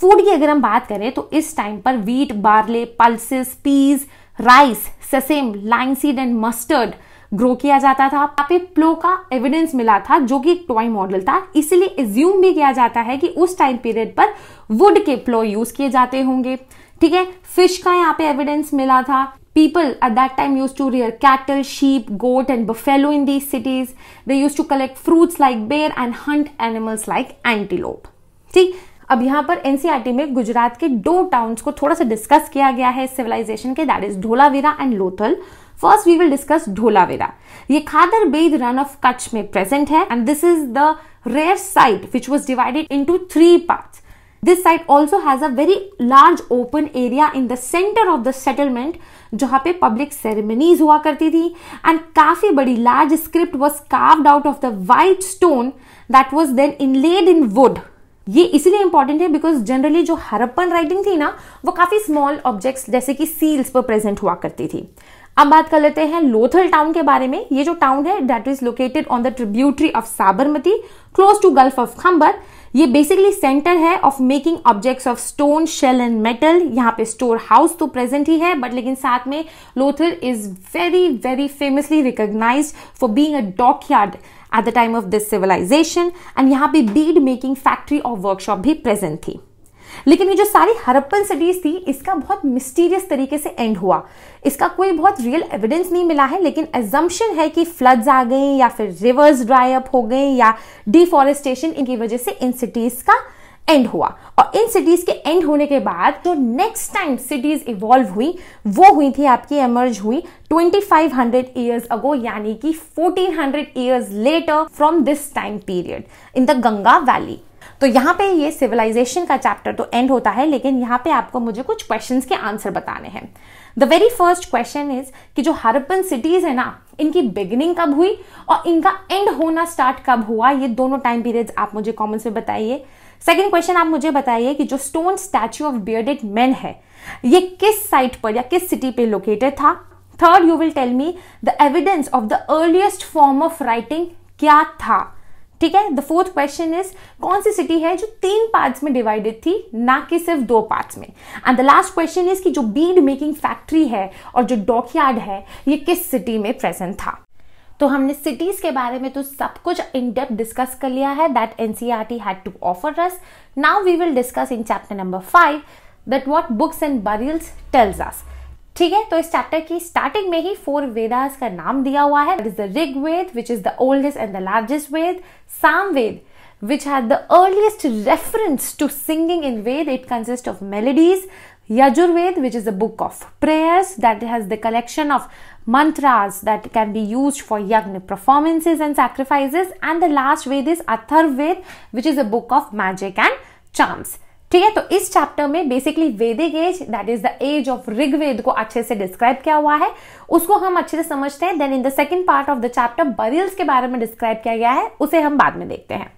फूड की अगर हम बात करें तो इस टाइम पर wheat barley pulses peas rice sesame linseed and mustard grow किया जाता था पे प्लो का एविडेंस मिला था जो कि एक टॉय मॉडल था इसलिए एज्यूम भी किया जाता है कि उस टाइम पीरियड पर वुड के प्लो यूज किए जाते होंगे ठीक है फिश का यहाँ पे एविडेंस मिला था People at that time used to rear cattle, sheep, goat, and buffalo in these cities. They used to collect fruits like bear and hunt animals like antelope. ठीक अब यहाँ पर एनसीआरटी e में गुजरात के दो टाउन्स को थोड़ा सा डिस्कस किया गया है सिविलाइजेशन के that is Dholavira and Lothal first we will discuss Dholavira ये खादर बेद रन ऑफ कच्छ में प्रेजेंट है and this is the rare site which was divided into three part this site also has a very large open area in the centre of the settlement जहाँ पे public ceremonies हुआ करती थी and काफी बड़ी large script was carved out of the white stone that was then inlaid in wood ये इसलिए important है बिकॉज जनरली जो हरप्पन राइटिंग थी ना वो काफी स्मॉल ऑब्जेक्ट्स जैसे कि सील्स पर प्रेजेंट हुआ करती थी अब बात कर लेते हैं लोथल टाउन के बारे में ये जो टाउन है that is located on the tributary of Sabarmati close to gulf of Khambhat ये बेसिकली सेंटर है of making objects of stone shell and metal यहाँ पे स्टोर हाउस तो प्रेजेंट ही है बट लेकिन साथ में Lothal is very very famously recognize for being a dock yard at the time of this civilization and यहाँ पे बीड मेकिंग फैक्ट्री और वर्कशॉप भी प्रेजेंट थी लेकिन ये जो सारी हरप्पन सिटीज थी इसका बहुत मिस्टीरियस तरीके से एंड हुआ इसका कोई बहुत रियल एविडेंस नहीं मिला है लेकिन एजम्पन है कि फ्लड्स आ गए या फिर रिवर्स ड्राई अप हो गए या डिफॉरेस्टेशन इनकी वजह से इन सिटीज का एंड हुआ और इन सिटीज के एंड होने के बाद जो नेक्स्ट टाइम सिटीज इवॉल्व हुई वो हुई थी आपकी एमर्ज हुई 2500 इयर्स अगो यानी कि 1400 years later from this time period in the Ganga valley तो यहाँ पे ये सिविलाइजेशन का चैप्टर तो एंड होता है लेकिन यहाँ पे आपको मुझे कुछ क्वेश्चन के आंसर बताने हैं the very first question is कि जो हरपन सिटीज है ना इनकी बिगिनिंग कब हुई और इनका एंड होना स्टार्ट कब हुआ ये दोनों टाइम पीरियड आप मुझे कॉमेंट्स में बताइए सेकेंड क्वेश्चन आप मुझे बताइए कि जो stone statue of bearded man है ये किस साइट पर या किस सिटी पे लोकेटेड था third you will tell me the evidence of the earliest form of writing क्या था ठीक है द फोर्थ क्वेश्चन इज कौन सी सिटी है जो तीन पार्ट्स में डिवाइडेड थी ना कि सिर्फ दो पार्ट्स में and the last question is कि जो बीड मेकिंग फैक्ट्री है और जो डॉकयार्ड है ये किस सिटी में प्रेजेंट था तो हमने सिटीज के बारे में तो सब कुछ इन डेप्थ डिस्कस कर लिया है that NCERT had to offer us now we will discuss in chapter number five that what books and burials tells us ठीक है तो इस चैप्टर की स्टार्टिंग में ही फोर वेदास का नाम दिया हुआ है Rig Veda which is the oldest and the largest Veda Sama Veda which है earliest reference to singing in Veda it consist of melodies Yajurveda which is a book of prayers that has the collection of mantras that can be use for yajna performances and sacrifices and the last Veda is Atharvaveda which is a book of magic and chants ठीक है तो इस chapter में basically Vedic age that is the age of Rigveda को अच्छे से describe किया हुआ है उसको हम अच्छे से समझते हैं then in the second part of the chapter burials के बारे में डिस्क्राइब किया गया है उसे हम बाद में देखते हैं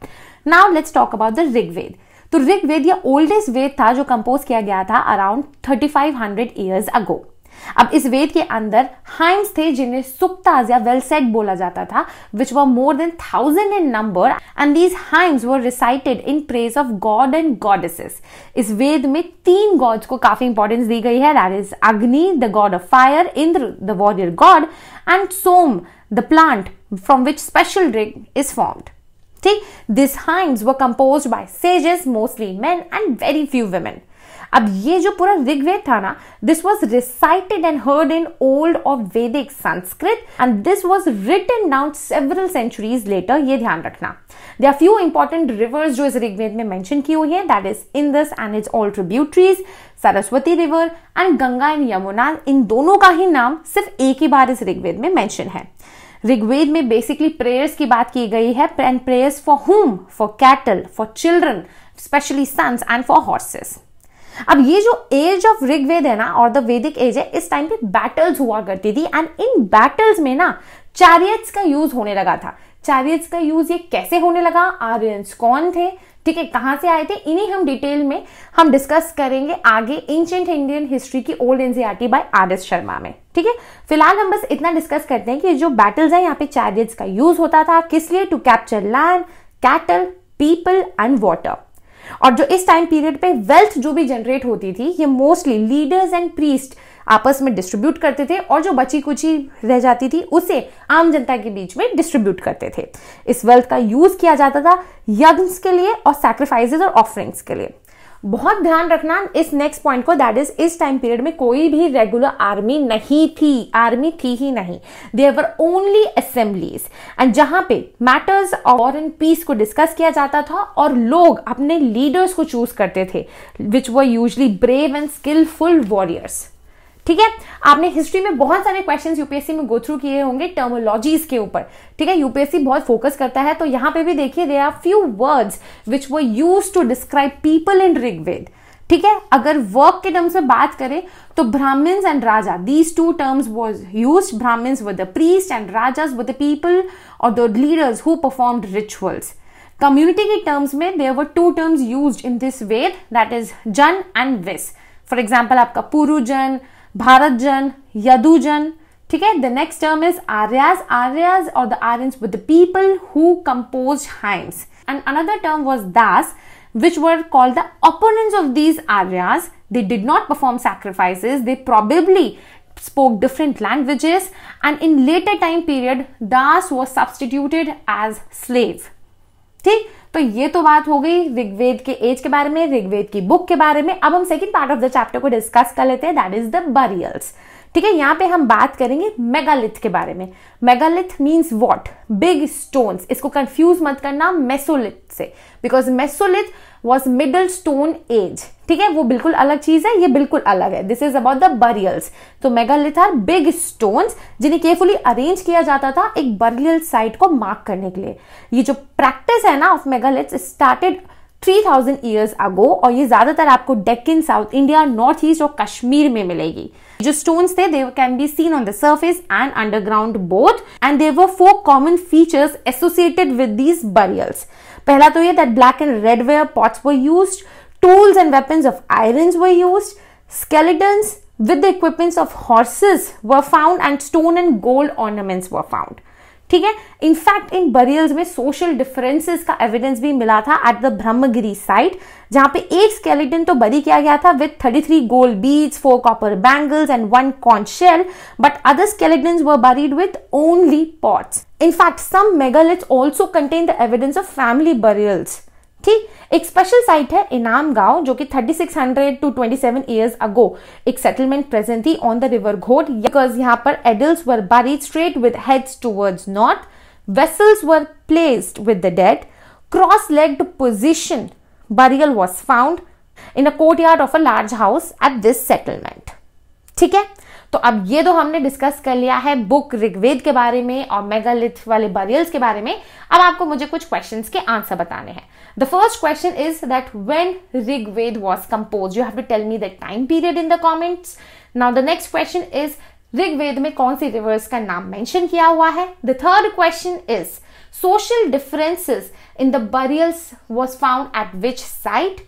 now let's talk about the Rigveda तो ऋग्वेद या ओल्डेस्ट वेद था जो कंपोज किया गया था अराउंड हंड्रेड इयर्स अगो अब इस वेद के अंदर हाइम्स थे जिन्हें सुक्ताज या वेलसेट बोला जाता था which were more than thousand in number and these hymns were recited in praise of god and goddesses इस वेद में तीन गॉड्स को काफी इंपॉर्टेंस दी गई है that is Agni the god of fire Indra the warrior god and Soma the plant from which special drink is formed ठीक this hymns were compose by sages mostly men and very few women अब ये जो पूरा ऋग्वेद था ना this was recited and heard in old of Vedic Sanskrit and this was written down several centuries later ये ध्यान रखना they are few important rivers जो इस ऋग्वेद में मैंशन की हुई है that is Indus and its all tributaries Saraswati river and Ganga and Yamuna इन दोनों का ही नाम सिर्फ एक ही बार इस ऋग्वेद में मैंशन है ऋग्वेद में बेसिकली प्रेयर्स की बात की गई है and prayers for home for cattle for children specially sons and for horses अब ये जो एज ऑफ ऋग्वेद है ना और द वैदिक एज है इस टाइम पे बैटल्स हुआ करती थी एंड इन बैटल्स में ना चैरियट्स का यूज होने लगा था चैरियट्स का यूज ये कैसे होने लगा आर्यंस कौन थे ठीक है कहां से आए थे इन्हीं हम डिटेल में हम डिस्कस करेंगे आगे एंशियंट इंडियन हिस्ट्री की old NCERT by R S Sharma में ठीक है फिलहाल हम बस इतना डिस्कस करते हैं कि जो बैटल्स है यहाँ पे चैरियट्स का यूज होता था किस लिए to capture land cattle people and water और जो इस टाइम पीरियड पे वेल्थ जो भी जनरेट होती थी ये मोस्टली लीडर्स एंड प्रीस्ट आपस में डिस्ट्रीब्यूट करते थे और जो बची कुची रह जाती थी उसे आम जनता के बीच में डिस्ट्रीब्यूट करते थे इस वेल्थ का यूज किया जाता था यज्ञ के लिए और सैक्रिफाइसेस और ऑफरिंग्स के लिए बहुत ध्यान रखना इस नेक्स्ट पॉइंट को दैट इज इस टाइम पीरियड में कोई भी रेगुलर आर्मी नहीं थी आर्मी थी ही नहीं there were only assemblies and जहां पे मैटर्स और इन पीस को डिस्कस किया जाता था और लोग अपने लीडर्स को चूज करते थे which were usually brave and skilful warriors ठीक है आपने हिस्ट्री में बहुत सारे क्वेश्चन यूपीएससी में गो थ्रू किए होंगे टर्मोलॉजीज के ऊपर ठीक है यूपीएससी बहुत फोकस करता है तो यहां पे भी देखिए they are few words which वो use to describe people in Rigveda ठीक है अगर वर्क के टर्म्स में बात करें तो Brahmins and raja these two terms was use Brahmins with the priest and rajas were the people और the leaders who performed rituals community के टर्म्स में there were two terms use in this Veda that is jana and vis for example आपका पुरुजन जन Bharat Jan, Okay, the next term is Aryas, Aryas or the Aryans were the people who composed hymns. And another term was Das, which were called the opponents of these Aryas. They did not perform sacrifices. They probably spoke different languages. And in later time period, Das was substituted as slave. See. तो ये तो बात हो गई ऋग्वेद के as के बारे में ऋग्वेद की बुक के बारे में अब हम second part of the chapter को डिस्कस कर लेते हैं दैट इज द बरियल्स ठीक है यहाँ पे हम बात करेंगे मेगालिथ के बारे में megalith means what big stones इसको कंफ्यूज मत करना मेसोलिथ से because mesolith was middle stone age ठीक है वो बिल्कुल अलग चीज है ये बिल्कुल अलग है this is about the burials तो मेगालिथ आर बिग स्टोन्स जिन्हें केयरफुली अरेंज किया जाता था एक बरियल साइट को मार्क करने के लिए ये जो प्रैक्टिस है ना of megalith started 3000 years ago और ये ज्यादातर आपको Deccan south India north east और कश्मीर में मिलेगी जो स्टोन्स थे they can be seen on the surface and underground both and there were four common features associated with these burials पहला तो ये that black and red ware pots were use tools and weapons of iron were use skeletons with the equipments of horses were found and stone and gold ornaments were found ठीक है in fact in burials में social differences का evidence भी मिला था at the Brahmagiri site जहां पे एक स्केलेटन तो बरी किया गया था with thirty three gold beads four copper bangles and one conch shell but other skeleton buried with only pots in fact some megaliths also contain the evidence of family burials ठीक एक स्पेशल साइट है इनाम गांव जो कि 3600 टू 27 इयर्स अगो एक settlement present थी on the river Ghod because यहां पर adult were buried straight with heads towards north vessels were placed with the dead cross legged position burial was found in a courtyard of a large house at this settlement ठीक है तो अब ये तो हमने discuss कर लिया है बुक ऋग्वेद के बारे में और मेगालिथ वाले बरियल्स के बारे में अब आपको मुझे कुछ क्वेश्चन के आंसर बताने हैं the first question is that when Rigveda was compose you have to tell me the time period in the comments now the next question is Rigveda में कौन सी रिवर्स का नाम मेंशन किया हुआ है the third question is social differences in the burials was found at which site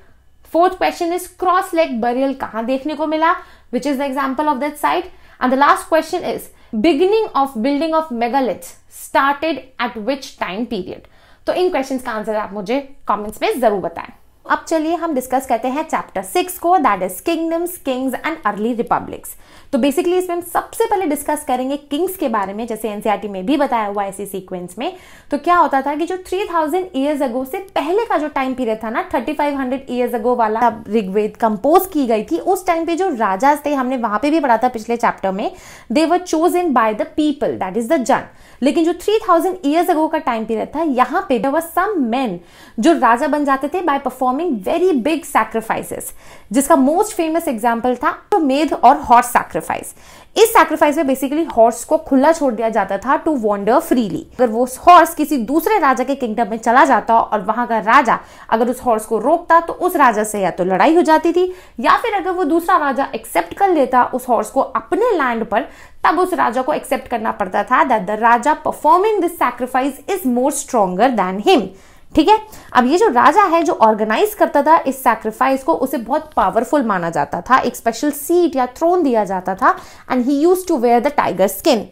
fourth question is cross leg burial कहां देखने को मिला which is the example of that site And the last question is beginning of building of megaliths started at which time period? तो इन questions का answer आप मुझे comments में जरूर बताएं अब चलिए हम डिस्कस करते हैं चैप्टर सिक्स को that is kingdoms kings and early republics तो बेसिकली इसमें हम सबसे पहले डिस्कस करेंगे किंग्स के बारे में जैसे एनसीआरटी e में भी बताया हुआ है इसी सीक्वेंस में तो क्या होता था कि जो 3000 थाउजेंड ईयर्स अगो से पहले का जो टाइम पीरियड था ना 3500 हंड्रेड ईयर्स अगो वाला ऋग्वेद कंपोज की गई थी उस टाइम पे जो राजा थे हमने वहां पे भी पढ़ा था पिछले चैप्टर में they were chosen by the people that is the jana लेकिन जो 3000 थाउजेंड ईयर्स अगो का टाइम पीरियड था यहाँ पे देर वर सम मेन जो राजा बन जाते थे by perform performing very big sacrifices जिसका मोस्ट फेमस एग्जाम्पल था तो मेध और हॉर्स सैक्रीफाइस इस सैक्रीफाइस में बेसिकली हॉर्स को खुला छोड़ दिया जाता था टू वॉन्डर फ्रीली अगर वो हॉर्स किसी दूसरे राजा के किंगडम में चला जाता और वहां का राजा अगर उस हॉर्स को रोकता तो उस राजा से या तो लड़ाई हो जाती थी या फिर अगर वो दूसरा राजा एक्सेप्ट कर लेता उस हॉर्स को अपने लैंड पर तब उस राजा को एक्सेप्ट करना पड़ता था that the raja performing this sacrifice is more stronger than him ठीक है अब ये जो राजा है जो ऑर्गेनाइज करता था इस सैक्रिफाइस को उसे बहुत पावरफुल माना जाता था एक स्पेशल सीट या थ्रोन दिया जाता था and he use to wear the tiger skin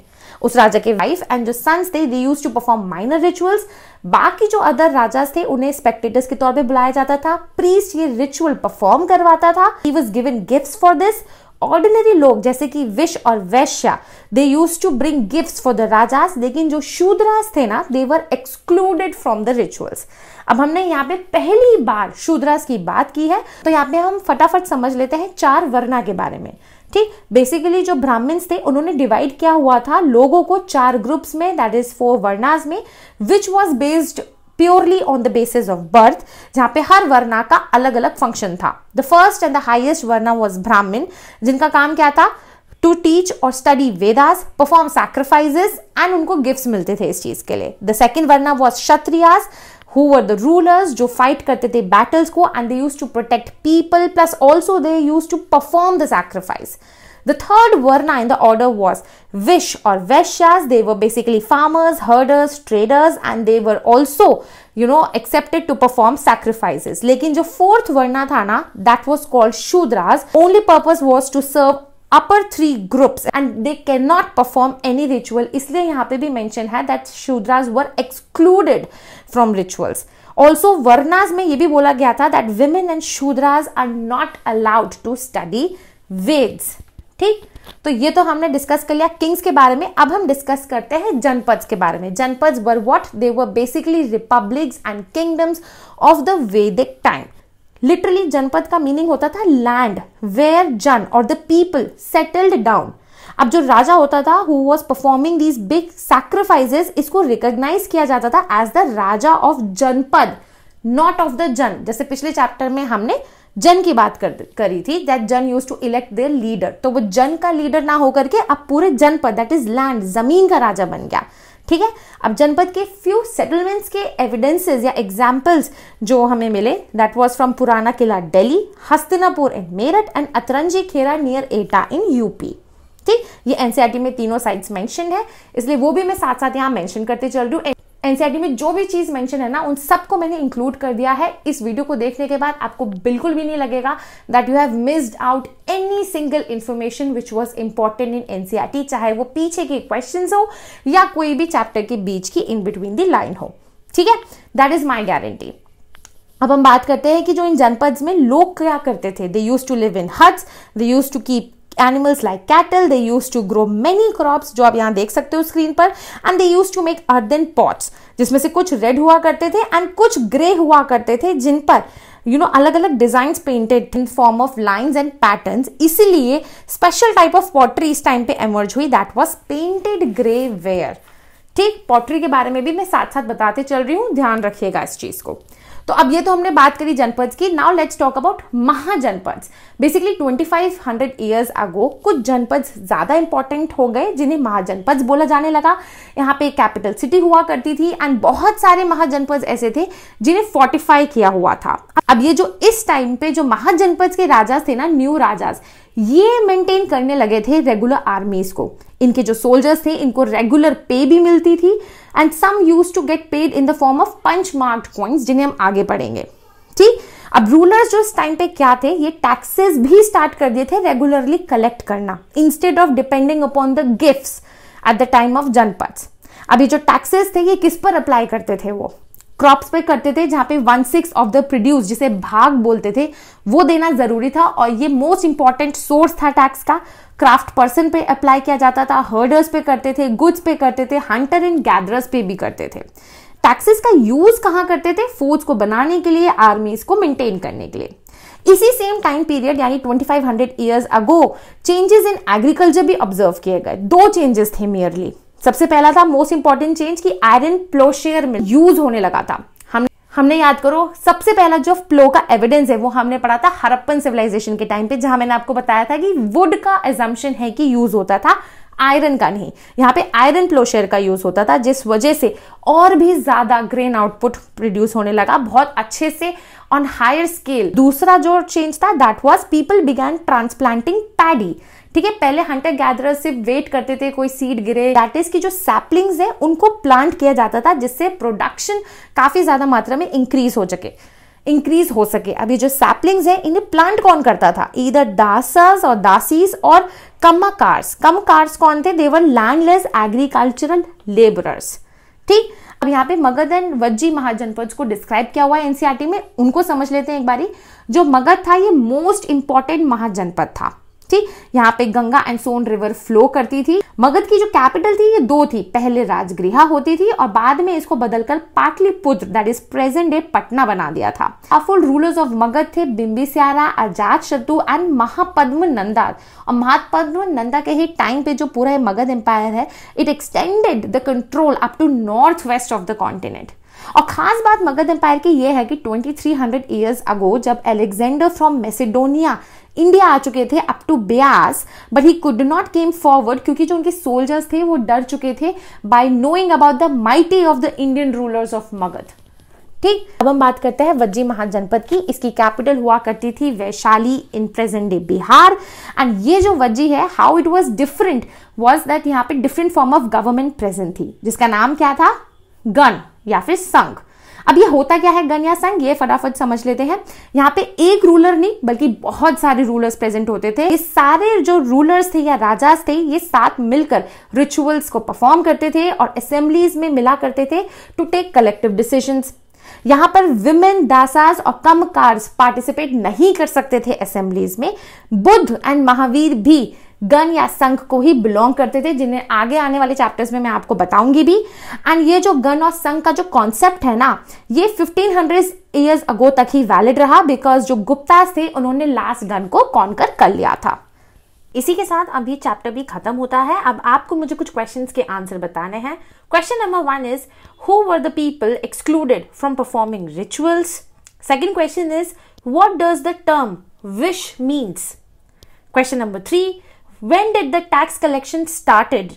उस राजा के वाइफ एंड जो सन्स थे they use to perform minor rituals बाकी जो अदर राजास थे उन्हें स्पेक्टेटर्स के तौर पे बुलाया जाता था प्रीस्ट ये रिचुअल परफॉर्म करवाता था he was given gift for this ordinary लोग जैसे कि विश और vaishya they use to bring gift for the rajas लेकिन जो शूद्रास थे ना there were excluded from the rituals अब हमने यहाँ पे पहली बार शूद्रास की बात की है तो यहाँ पे हम फटाफट समझ लेते हैं चार वर्णा के बारे में ठीक बेसिकली जो ब्राह्मण्स थे उन्होंने डिवाइड किया हुआ था लोगों को चार ग्रुप्स में दैट इज फोर वर्णाज में which was based purely on the basis of birth जहां पे हर वर्णा का अलग अलग फंक्शन था the first and the highest varna was Brahmin जिनका काम क्या था टू टीच और study Vedas perform sacrifices and उनको गिफ्ट मिलते थे इस चीज के लिए the second varna was kshatriyas who were the rulers जो फाइट करते थे बैटल्स को and they use to protect people plus also they use to perform the sacrifice The third Varna in the order was Vish or Vaishyas. They were basically farmers, herders, traders and they were also you know accepted to perform sacrifices. लेकिन the fourth Varna that was called Shudras. Only purpose was to serve upper three groups and they cannot perform any ritual इसलिए यहाँ पे भी mention है that shudras were excluded from rituals also varnas में ये भी बोला गया था that women and shudras are not allowed to study Veds ठीक तो ये तो हमने डिस्कस कर लिया किंग्स के बारे में अब हम डिस्कस करते हैं जनपद के बारे में janapada were what they were basically republics and kingdoms of the Vedic time literally janapada का मीनिंग होता था लैंड वेयर जन और द पीपल सेटल्ड डाउन अब जो राजा होता था who was performing these big sacrifices इसको रिकॉग्नाइज किया जाता था as the raja of janapada not of the jana जैसे पिछले चैप्टर में हमने जन की बात कर करी थी that jana use to elect their leader तो वो जन का लीडर ना होकर के अब पूरे जनपद दैट इज लैंड जमीन का राजा बन गया ठीक है अब जनपद के फ्यू सेटलमेंट्स के एविडेंसेस या एग्जाम्पल्स जो हमें मिले that was from Purana Qila Delhi Hastinapur in Meerut and Atranjikhera near Etah in UP ठीक ये एनसीआरटी e में तीनों साइट्स मेंशन है इसलिए वो भी मैं साथ साथ यहाँ मेंशन करते चल रही हूँ एनसीआरटी e में जो भी चीज मेंशन है ना उन सबको मैंने इंक्लूड कर दिया है इस वीडियो को देखने के बाद आपको बिल्कुल भी नहीं लगेगा that you have missed out any single information which was important in NCERT चाहे वो पीछे के क्वेश्चन हो या कोई भी चैप्टर के बीच की इन बिटवीन द लाइन हो ठीक है दैट इज माई गारंटी अब हम बात करते हैं कि जो इन जनपद में लोग क्या करते थे they use to live in huts they use to keep animals like cattle they use to grow many crops जो आप यहाँ देख सकते हो स्क्रीन पर and they use to make earthen pots जिसमें से कुछ रेड हुआ करते थे एंड कुछ ग्रे हुआ करते थे जिन पर यू नो अलग अलग design painted in form of lines and pattern इसीलिए स्पेशल टाइप ऑफ पॉटरी इस टाइम पे एमर्ज हुई that was painted grey ware ठीक पॉटरी के बारे में भी मैं साथ साथ बताते चल रही हूँ ध्यान रखिएगा इस चीज को तो अब ये तो हमने बात करी जनपद की now let's talk about mahajanapada basically 2500 years ago कुछ जनपद ज़्यादा इंपॉर्टेंट हो गए जिन्हें महाजनपद बोला जाने लगा यहाँ पे कैपिटल सिटी हुआ करती थी एंड बहुत सारे महाजनपद ऐसे थे जिन्हें फोर्टिफाई किया हुआ था अब ये जो इस टाइम पे जो महाजनपद के राजा थे ना न्यू राजाज ये मेंटेन करने लगे थे रेगुलर आर्मीज को इनके जो सोल्जर्स थे इनको रेगुलर पे भी मिलती थी and some use to get paid in the form of punch marked coins जिन्हें हम आगे पढ़ेंगे ठीक अब रूलर्स जो इस टाइम पे क्या थे ये टैक्सेस भी स्टार्ट कर दिए थे रेगुलरली कलेक्ट करना instead of depending upon the gift at the time of janapad अभी जो टैक्सेस थे ये किस पर अप्लाई करते थे वो क्रॉप्स पे करते थे जहां पे one six of the produce जिसे भाग बोलते थे वो देना जरूरी था और ये मोस्ट इंपॉर्टेंट सोर्स था टैक्स का क्राफ्ट पर्सन पे अप्लाई किया जाता था हर्डर्स पे करते थे गुड्स पे करते थे हंटर एंड गैदरर्स पे भी करते थे टैक्सेस का यूज कहाँ करते थे फूड्स को बनाने के लिए आर्मीज को मेंटेन करने के लिए इसी सेम टाइम पीरियड यानी 2500 years ago changes in agriculture भी ऑब्जर्व किए गए दो चेंजेस थे मेयरली सबसे पहला था मोस्ट इंपॉर्टेंट चेंज कि आयरन प्लोशेयर में यूज होने लगा था हम हमने याद करो सबसे पहला जो प्लो का एविडेंस है वो हमने पढ़ा था हरप्पन सिविलाइजेशन के टाइम पे जहां मैंने आपको बताया था कि वुड का एजम्पन है कि यूज होता था आयरन का नहीं यहाँ पे आयरन प्लोशेयर का यूज होता था जिस वजह से और भी ज्यादा ग्रेन आउटपुट प्रोड्यूस होने लगा बहुत अच्छे से ऑन हायर स्केल दूसरा जो चेंज था that was people began transplanting paddy ठीक है पहले हंटर गैदर सिर्फ वेट करते थे कोई सीड गिरे दैट इज की जो सैपलिंग्स है उनको प्लांट किया जाता था जिससे प्रोडक्शन काफी ज्यादा मात्रा में इंक्रीज हो सके इंक्रीज हो सके अभी जो सैपलिंग्स है इन्हें प्लांट कौन करता था इधर दासस और दासीस और कम कार्स कौन थे देवर लैंडलेस एग्रीकल्चरल लेबरर्स ठीक अब यहाँ पे मगध एंड वज्जी महाजनपद को डिस्क्राइब किया हुआ है एनसीआरटी e में उनको समझ लेते हैं एक बारी जो मगध था ये मोस्ट इंपॉर्टेंट महाजनपद था ठीक यहाँ पे Ganga and Son river flow करती थी मगध की जो कैपिटल थी ये दो थी पहले राजगृहा होती थी और बाद में इसको बदलकर Pataliputra that is present day Patna बना दिया था अफुल रूलर्स ऑफ मगध थे बिंबिस्यारा अजात शत्रु एंड महापद्म नंदा और महापद्म नंदा के ही टाइम पे जो पूरा मगध एम्पायर है it extended the control up to north west of the continent और खास बात मगध एम्पायर की यह है कि 2300 इयर्स अगो जब एलेक्जेंडर फ्रॉम मेसिडोनिया इंडिया आ चुके थे up to Beas but he could not came forward क्योंकि जो उनके सोल्जर्स थे वो डर चुके थे by knowing about the mighty of the Indian rulers of Magadh ठीक अब हम बात करते हैं वज्जी महाजनपद की इसकी कैपिटल हुआ करती थी Vaishali in present day Bihar and ये जो वज्जी है how it was different was that यहाँ पे different form of government present थी जिसका नाम क्या था गण या फिर संघ अब ये होता क्या है गन या संघ ये फटाफट समझ लेते हैं यहाँ पे एक रूलर नहीं बल्कि बहुत सारे रूलर्स प्रेजेंट होते थे ये सारे जो रूलर्स थे या राजास थे ये साथ मिलकर रिचुअल्स को परफॉर्म करते थे और असेंबलीज में मिला करते थे टू टेक कलेक्टिव डिसीजंस यहां पर विमेन दासाज और कार्स पार्टिसिपेट नहीं कर सकते थे असेंबलीज में बुद्ध एंड महावीर भी गण या संघ को ही बिलोंग करते थे जिन्हें आगे आने वाले चैप्टर्स में मैं आपको बताऊंगी भी एंड ये जो गण और संघ का जो कॉन्सेप्ट है ना ये 1500 ईयर्स अगो तक ही वैलिड रहा बिकॉज जो गुप्ता थे उन्होंने लास्ट गन को कॉन्कर कर लिया था इसी के साथ अब ये चैप्टर भी खत्म होता है अब आपको मुझे कुछ क्वेश्चन के आंसर बताने हैं question number one is who were the people excluded from performing rituals second question is what does the term vish means question number three when did the tax collection started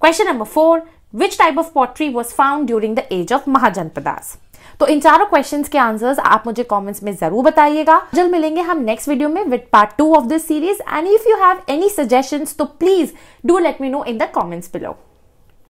question number four which type of pottery was found during the age of mahajanapadas तो इन चारों question के answers आप मुझे comments में जरूर बताइएगा जल्द मिलेंगे हम नेक्स्ट वीडियो में with part two of this series and if you have any suggestion तो please do let me know in the comments below